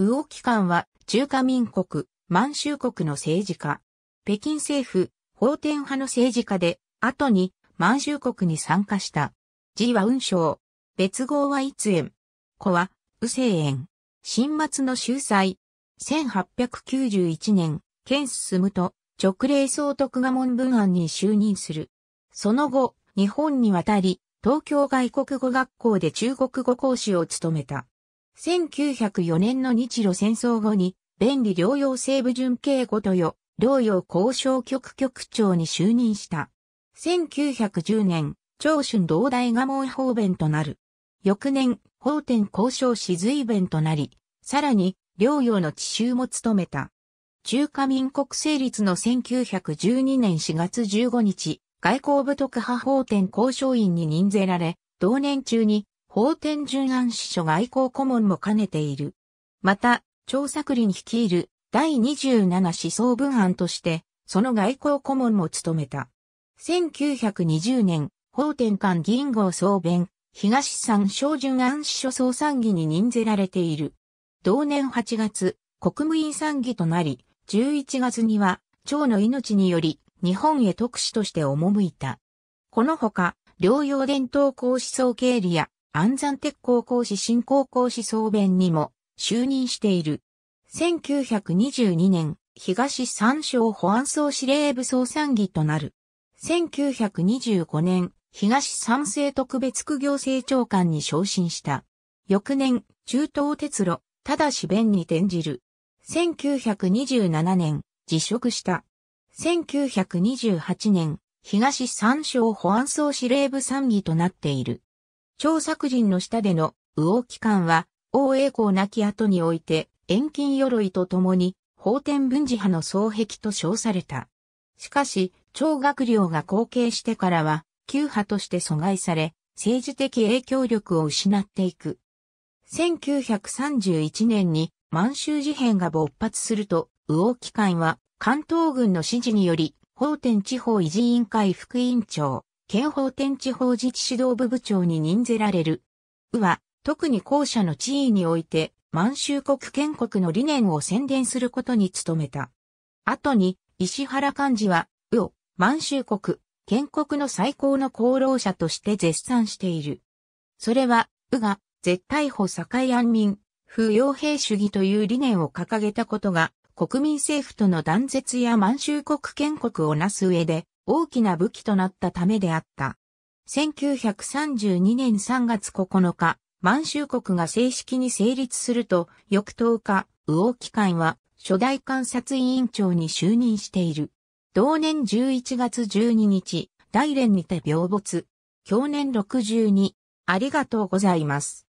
魚機関は中華民国、満州国の政治家。北京政府、法天派の政治家で、後に満州国に参加した。字は雲章。別号は逸円。子は、右政円。新末の秀才。1891年、県進むと直令総督が門文案に就任する。その後、日本に渡り、東京外国語学校で中国語講師を務めた。1904年の日露戦争後に、便利療養西部準警護とよ、療養交渉局局長に就任した。1910年、長春同大賀門方便となる。翌年、法典交渉し随弁となり、さらに、療養の地州も務めた。中華民国成立の1912年4月15日、外交部特派法典交渉員に任ぜられ、同年中に法天順安司書外交顧問も兼ねている。また、張作林率いる第27思想文案として、その外交顧問も務めた。1920年、法天官銀号総弁、東三小順安司書総参議に任ぜられている。同年8月、国務院参議となり、11月には、長の命により、日本へ特使として赴いた。このほか、療養伝統公思想経理や、安山鉄工講師新高校師総弁にも就任している。1922年、東三省保安総司令部総参議となる。1925年、東三省特別区行政長官に昇進した。翌年、中東鉄路、ただし弁に転じる。1927年、辞職した。1928年、東三省保安総司令部参議となっている。張作人の下での往機関は、王栄光亡き後において、遠近鎧と共に、法天文字派の双璧と称された。しかし、張学良が後継してからは、旧派として阻害され、政治的影響力を失っていく。1931年に満州事変が勃発すると、往機関は関東軍の指示により、法天地方維持委員会副委員長、県法天地法自治指導部部長に任ぜられる。うは、特に後者の地位において、満州国建国の理念を宣伝することに努めた。後に、石原幹事は、うを、満州国、建国の最高の功労者として絶賛している。それは、うが、絶対保境安民、不傭兵主義という理念を掲げたことが、国民政府との断絶や満州国建国をなす上で、大きな武器となったためであった。1932年3月9日、満州国が正式に成立すると、翌10日、魚機関は初代観察委員長に就任している。同年11月12日、大連にて病没。去年62、ありがとうございます。